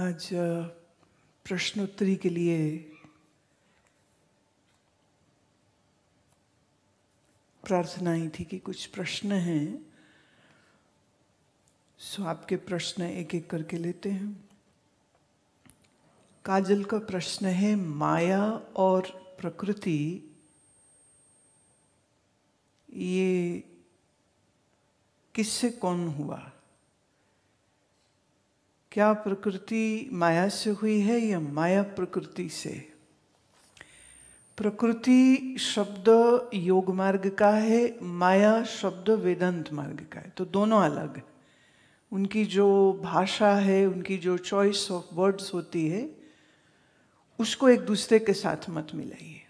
आज प्रश्नोत्तरी के लिए प्रार्थना ही थी कि कुछ प्रश्न हैं सो आपके प्रश्न एक एक करके लेते हैं काजल का प्रश्न है माया और प्रकृति ये किससे कौन हुआ क्या प्रकृति माया से हुई है या माया प्रकृति से प्रकृति शब्द योग मार्ग का है माया शब्द वेदांत मार्ग का है तो दोनों अलग है उनकी जो भाषा है उनकी जो चॉइस ऑफ वर्ड्स होती है उसको एक दूसरे के साथ मत मिलाइए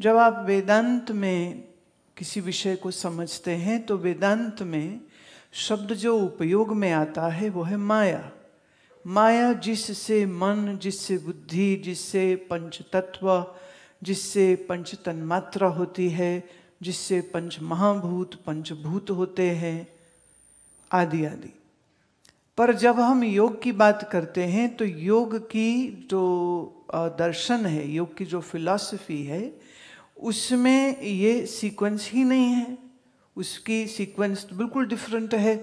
जब आप वेदांत में किसी विषय को समझते हैं तो वेदांत में शब्द जो उपयोग में आता है वो है माया माया जिससे मन जिससे बुद्धि जिससे पंच तत्व जिससे पंच तन्मात्रा होती है जिससे पंच महाभूत पंचभूत होते हैं आदि आदि पर जब हम योग की बात करते हैं तो योग की जो दर्शन है योग की जो फिलॉसफी है उसमें ये सीक्वेंस ही नहीं है उसकी सीक्वेंस तो बिल्कुल डिफरेंट है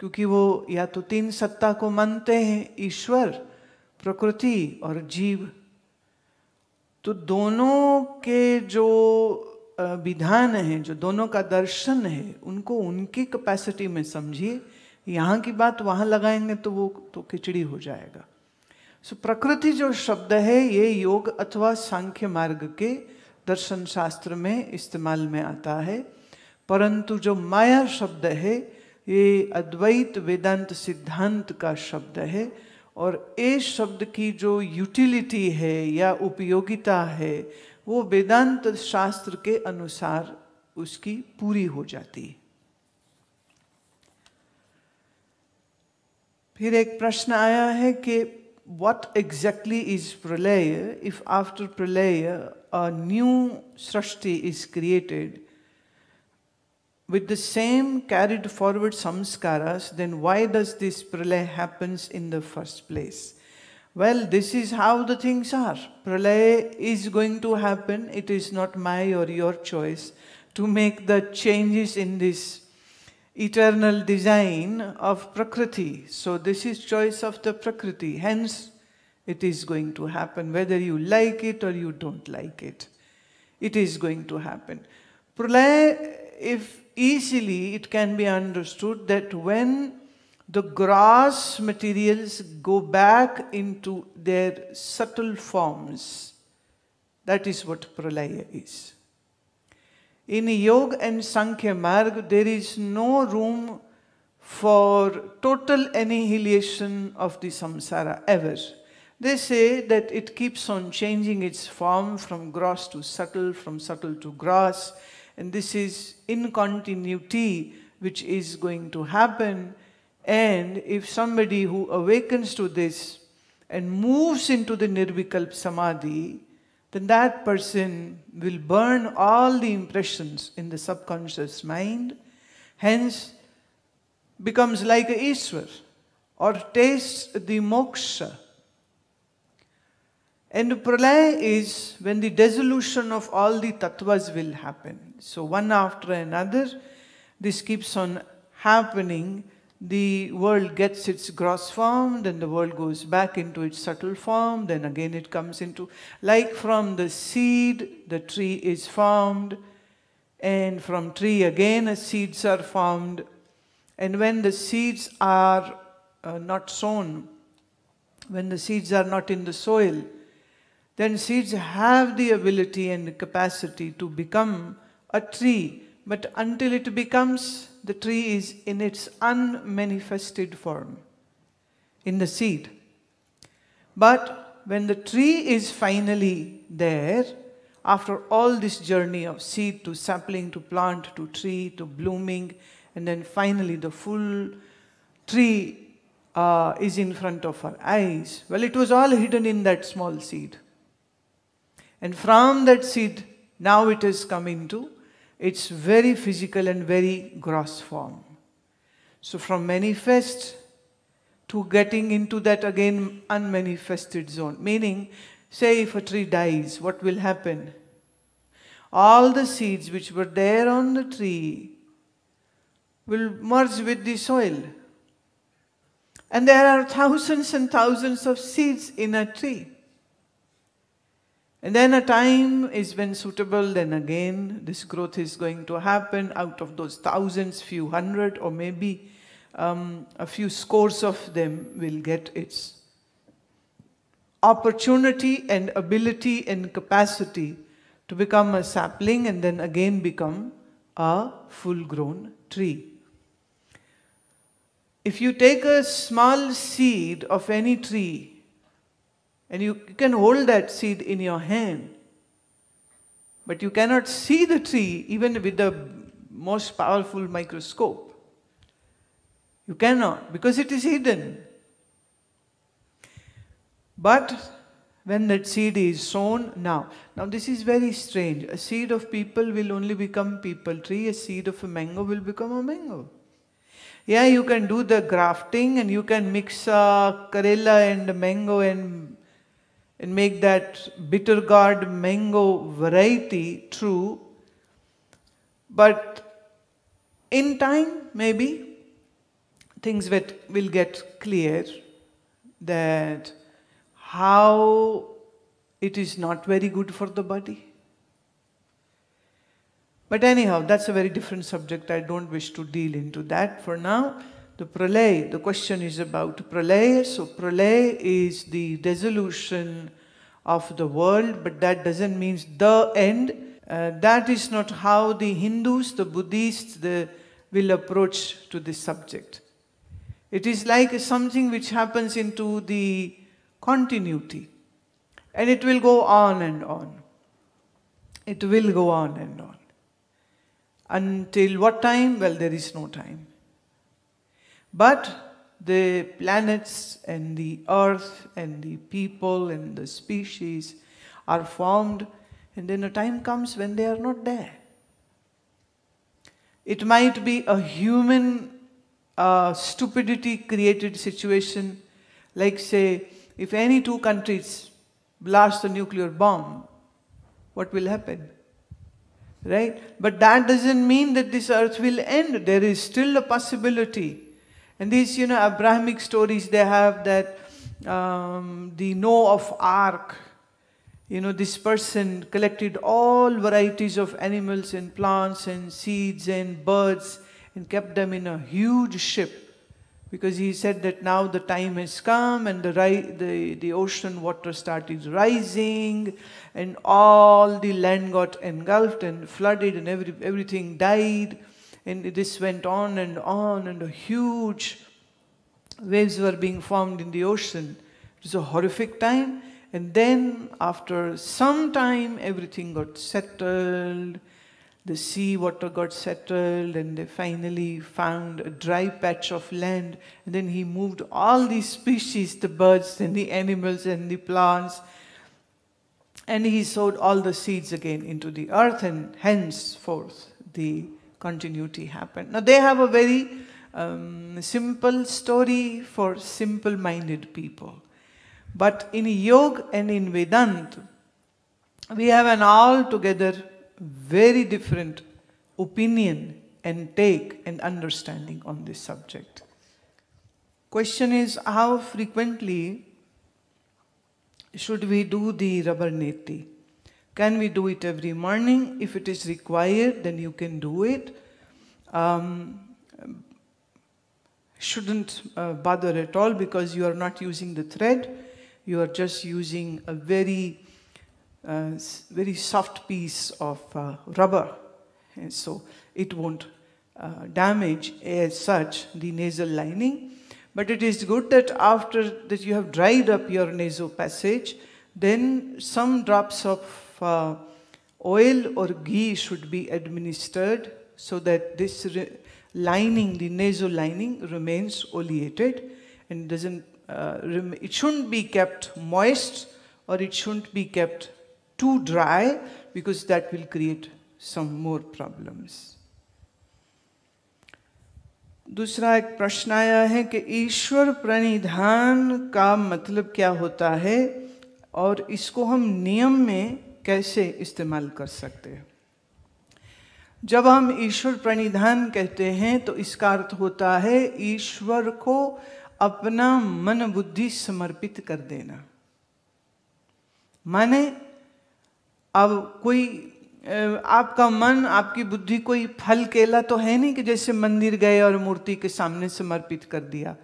क्योंकि वो या तो तीन सत्ता को मानते हैं ईश्वर प्रकृति और जीव तो दोनों के जो विधान हैं जो दोनों का दर्शन है उनको उनकी कैपेसिटी में समझिए यहाँ की बात वहाँ लगाएंगे तो वो तो खिचड़ी हो जाएगा सो प्रकृति जो शब्द है ये योग अथवा सांख्य मार्ग के दर्शन शास्त्र में इस्तेमाल में आता है परंतु जो माया शब्द है ये अद्वैत वेदांत सिद्धांत का शब्द है और इस शब्द की जो यूटिलिटी है या उपयोगिता है वो वेदांत शास्त्र के अनुसार उसकी पूरी हो जाती है फिर एक प्रश्न आया है कि what exactly is pralay if after pralay a new srishti is created with the same carried forward samskaras, then why does this pralay happens in the first place? Well, this is how the things are. Pralay is going to happen. It is not my or your choice to make the changes in this eternal design of Prakriti. So this is choice of the Prakriti. Hence, it is going to happen whether you like it or you don't like it. It is going to happen. Pralay, if easily it can be understood that when the gross materials go back into their subtle forms, that is what pralaya is. In Yoga and Sankhya Marg, there is no room for total annihilation of the samsara ever. They say that it keeps on changing its form from gross to subtle, from subtle to gross, and this is incontinuity which is going to happen. And if somebody who awakens to this and moves into the Nirvikalp Samadhi, then that person will burn all the impressions in the subconscious mind, hence becomes like a Iswar or tastes the moksha and pralaya is when the dissolution of all the tattvas will happen. So one after another, this keeps on happening. The world gets its gross form, then the world goes back into its subtle form, then again it comes into, like from the seed, the tree is formed, and from tree again the seeds are formed. And when the seeds are uh, not sown, when the seeds are not in the soil, then seeds have the ability and capacity to become a tree, but until it becomes, the tree is in its unmanifested form, in the seed. But when the tree is finally there, after all this journey of seed to sapling to plant to tree to blooming, and then finally the full tree uh, is in front of our eyes. Well, it was all hidden in that small seed. And from that seed, now it has come into its very physical and very gross form. So from manifest to getting into that again unmanifested zone, meaning, say if a tree dies, what will happen? All the seeds which were there on the tree will merge with the soil. And there are thousands and thousands of seeds in a tree. And then a time is when suitable, then again this growth is going to happen out of those thousands, few hundred, or maybe um, a few scores of them will get its opportunity and ability and capacity to become a sapling and then again become a full grown tree. If you take a small seed of any tree and you can hold that seed in your hand. But you cannot see the tree even with the most powerful microscope. You cannot because it is hidden. But when that seed is sown now. Now this is very strange. A seed of people will only become people tree. A seed of a mango will become a mango. Yeah, you can do the grafting and you can mix uh, karela and mango and and make that bitter gourd mango variety true. But in time, maybe, things will get clear that how it is not very good for the body. But anyhow, that's a very different subject. I don't wish to deal into that for now the pralay, the question is about pralay. So pralay is the dissolution of the world, but that doesn't mean the end. Uh, that is not how the Hindus, the Buddhists, the, will approach to this subject. It is like something which happens into the continuity. And it will go on and on. It will go on and on. Until what time? Well, there is no time. But the planets and the earth and the people and the species are formed, and then a time comes when they are not there. It might be a human uh, stupidity created situation, like, say, if any two countries blast a nuclear bomb, what will happen? Right? But that doesn't mean that this earth will end. There is still a possibility and these, you know, Abrahamic stories, they have that um, the Noah of Ark. You know, this person collected all varieties of animals and plants and seeds and birds and kept them in a huge ship because he said that now the time has come and the, the, the ocean water started rising and all the land got engulfed and flooded and every, everything died. And this went on and on, and huge waves were being formed in the ocean. It was a horrific time. And then, after some time, everything got settled. The sea water got settled, and they finally found a dry patch of land. And then he moved all these species the birds, and the animals, and the plants. And he sowed all the seeds again into the earth, and henceforth the continuity happen. Now they have a very um, simple story for simple-minded people. But in Yoga and in Vedanta, we have an altogether very different opinion and take and understanding on this subject. Question is how frequently should we do the rubber neti? Can we do it every morning? If it is required, then you can do it. Um, shouldn't uh, bother at all because you are not using the thread. You are just using a very, uh, very soft piece of uh, rubber. And so it won't uh, damage as such the nasal lining. But it is good that after that you have dried up your nasal passage, then some drops of uh, oil or ghee should be administered so that this lining, the nasal lining, remains oleated and doesn't. Uh, it shouldn't be kept moist or it shouldn't be kept too dry because that will create some more problems. दूसरा एक प्रश्न आया है कि ईश्वर प्रणिधान का मतलब क्या होता है और इसको हम नियम में कैसे इस्तेमाल कर सकते हैं जब हम ईश्वर प्रणिधान कहते हैं तो इसका अर्थ होता है ईश्वर को अपना मन बुद्धि समर्पित कर देना माने अब कोई आपका मन आपकी बुद्धि कोई फल केला तो है नहीं कि जैसे मंदिर गए और मूर्ति के सामने समर्पित कर दिया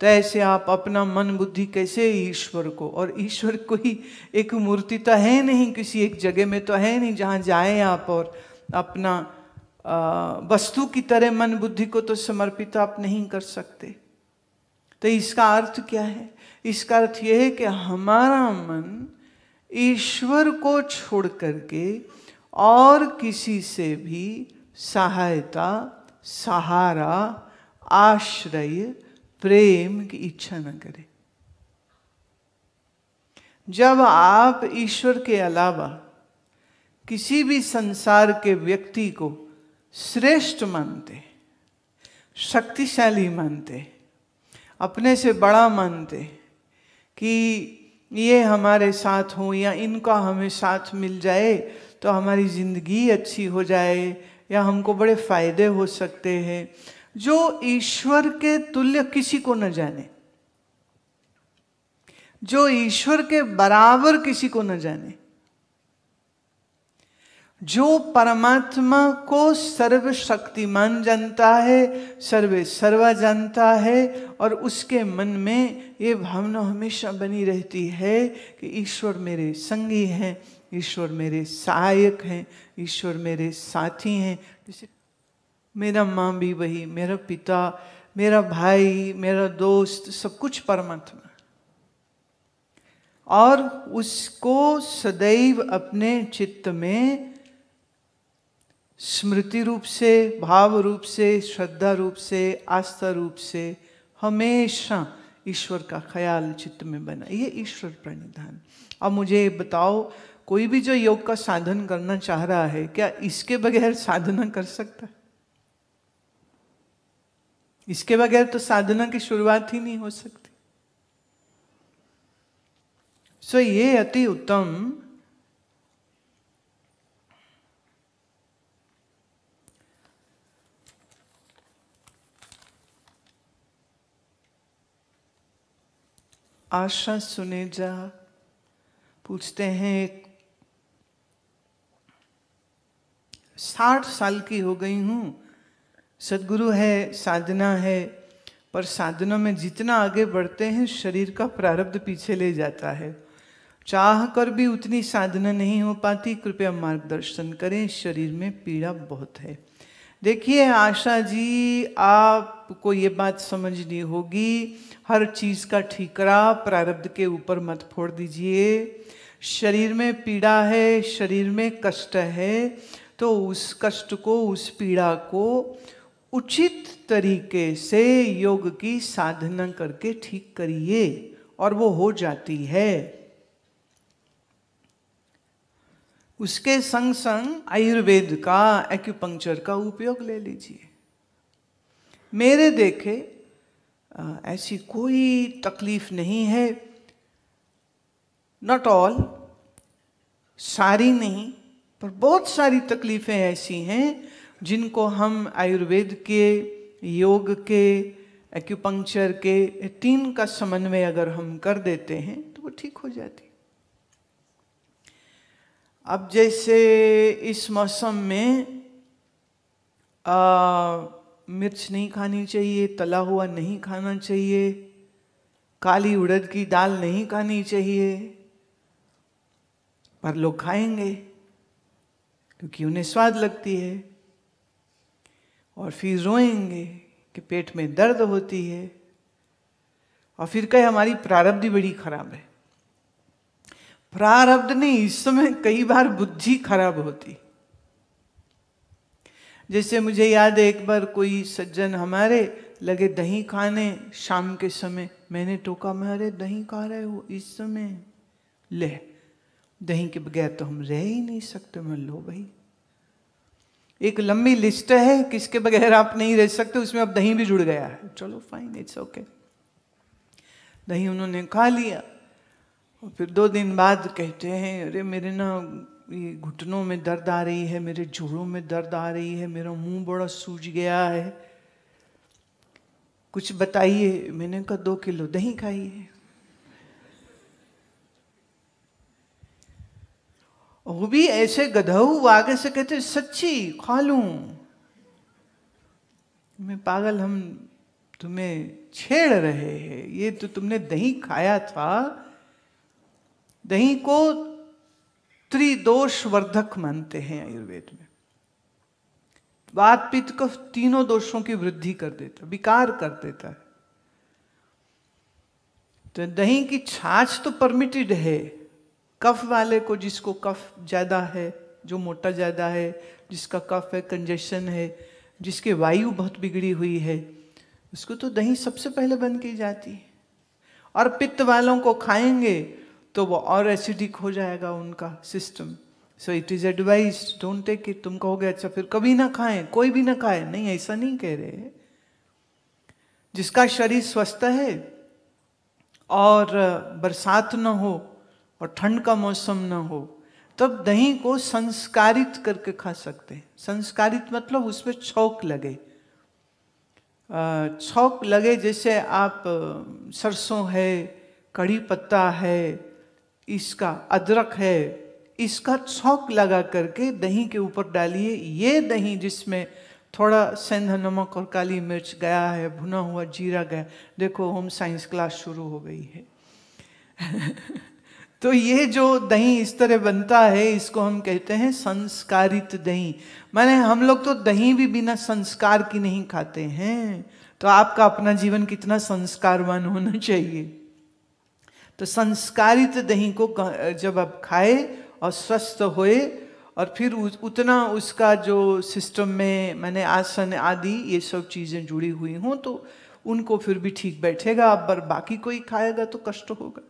तो ऐसे आप अपना मन बुद्धि कैसे ईश्वर को और ईश्वर कोई एक मूर्ति तो है नहीं किसी एक जगह में तो है नहीं जहाँ जाए आप और अपना वस्तु की तरह मन बुद्धि को तो समर्पित आप नहीं कर सकते तो इसका अर्थ क्या है इसका अर्थ यह है कि हमारा मन ईश्वर को छोड़ करके और किसी से भी सहायता सहारा आश्रय प्रेम की इच्छा न करे जब आप ईश्वर के अलावा किसी भी संसार के व्यक्ति को श्रेष्ठ मानते शक्तिशाली मानते अपने से बड़ा मानते कि ये हमारे साथ हो या इनका हमें साथ मिल जाए तो हमारी ज़िंदगी अच्छी हो जाए या हमको बड़े फ़ायदे हो सकते हैं जो ईश्वर के तुल्य किसी को न जाने जो ईश्वर के बराबर किसी को न जाने जो परमात्मा को सर्वशक्तिमान जानता है सर्वे सर्वा जानता है और उसके मन में ये भावना हमेशा बनी रहती है कि ईश्वर मेरे संगी हैं ईश्वर मेरे सहायक हैं ईश्वर मेरे साथी हैं मेरा माँ भी वही मेरा पिता मेरा भाई मेरा दोस्त सब कुछ परमात्मा और उसको सदैव अपने चित्त में स्मृति रूप से भाव रूप से श्रद्धा रूप से आस्था रूप से हमेशा ईश्वर का ख्याल चित्त में बना ये ईश्वर प्रणिधान अब मुझे बताओ कोई भी जो योग का साधन करना चाह रहा है क्या इसके बगैर साधना कर सकता है इसके बगैर तो साधना की शुरुआत ही नहीं हो सकती सो ये अति उत्तम आशा सुनेजा पूछते हैं साठ साल की हो गई हूं सदगुरु है साधना है पर साधना में जितना आगे बढ़ते हैं शरीर का प्रारब्ध पीछे ले जाता है चाह कर भी उतनी साधना नहीं हो पाती कृपया मार्गदर्शन करें शरीर में पीड़ा बहुत है देखिए आशा जी आपको ये बात समझनी होगी हर चीज़ का ठीकरा प्रारब्ध के ऊपर मत फोड़ दीजिए शरीर में पीड़ा है शरीर में कष्ट है तो उस कष्ट को उस पीड़ा को उचित तरीके से योग की साधना करके ठीक करिए और वो हो जाती है उसके संग संग आयुर्वेद का एक्यूपंक्चर का उपयोग ले लीजिए मेरे देखे ऐसी कोई तकलीफ नहीं है नॉट ऑल सारी नहीं पर बहुत सारी तकलीफ़ें ऐसी हैं जिनको हम आयुर्वेद के योग के एक्यूपंक्चर के तीन का समन्वय अगर हम कर देते हैं तो वो ठीक हो जाती अब जैसे इस मौसम में आ, मिर्च नहीं खानी चाहिए तला हुआ नहीं खाना चाहिए काली उड़द की दाल नहीं खानी चाहिए पर लोग खाएंगे क्योंकि उन्हें स्वाद लगती है और फिर रोएंगे कि पेट में दर्द होती है और फिर कहे हमारी प्रारब्ध बड़ी खराब है प्रारब्ध नहीं इस समय कई बार बुद्धि खराब होती जैसे मुझे याद है एक बार कोई सज्जन हमारे लगे दही खाने शाम के समय मैंने टोका मैं अरे दही खा रहे हो इस समय ले दही के बगैर तो हम रह ही नहीं सकते मैं लो भाई एक लंबी लिस्ट है किसके बगैर आप नहीं रह सकते उसमें अब दही भी जुड़ गया है चलो फाइन इट्स ओके दही उन्होंने खा लिया और फिर दो दिन बाद कहते हैं अरे मेरे ना ये घुटनों में दर्द आ रही है मेरे जोड़ों में दर्द आ रही है मेरा मुंह बड़ा सूज गया है कुछ बताइए मैंने कहा दो किलो दही है वो भी ऐसे गधऊ आगे से कहते सच्ची खा लू मैं पागल हम तुम्हें छेड़ रहे हैं ये तो तुमने दही खाया था दही को त्रिदोष वर्धक मानते हैं आयुर्वेद में वात पित्त को तीनों दोषों की वृद्धि कर देता विकार कर देता है तो दही की छाछ तो परमिटेड है कफ वाले को जिसको कफ ज़्यादा है जो मोटा ज़्यादा है जिसका कफ है कंजेशन है जिसके वायु बहुत बिगड़ी हुई है उसको तो दही सबसे पहले बंद की जाती है और पित्त वालों को खाएंगे तो वो और एसिडिक हो जाएगा उनका system so it is advise don't take it तुम कहोगे अच्छा फिर कभी ना खाएं कोई भी ना खाए नहीं ऐसा नहीं कह रहे जिसका शरीर स्वस्थ है और बरसात न हो और ठंड का मौसम ना हो तब दही को संस्कारित करके खा सकते हैं संस्कारित मतलब उसमें छौक लगे छौक लगे जैसे आप सरसों है कड़ी पत्ता है इसका अदरक है इसका छौक लगा करके दही के ऊपर डालिए ये दही जिसमें थोड़ा सेंधा नमक और काली मिर्च गया है भुना हुआ जीरा गया देखो होम साइंस क्लास शुरू हो गई है तो ये जो दही इस तरह बनता है इसको हम कहते हैं संस्कारित दही माने हम लोग तो दही भी बिना संस्कार की नहीं खाते हैं तो आपका अपना जीवन कितना संस्कारवान होना चाहिए तो संस्कारित दही को जब आप खाए और स्वस्थ होए और फिर उतना उसका जो सिस्टम में मैंने आसन आदि ये सब चीज़ें जुड़ी हुई हों तो उनको फिर भी ठीक बैठेगा अब बाकी कोई खाएगा तो कष्ट होगा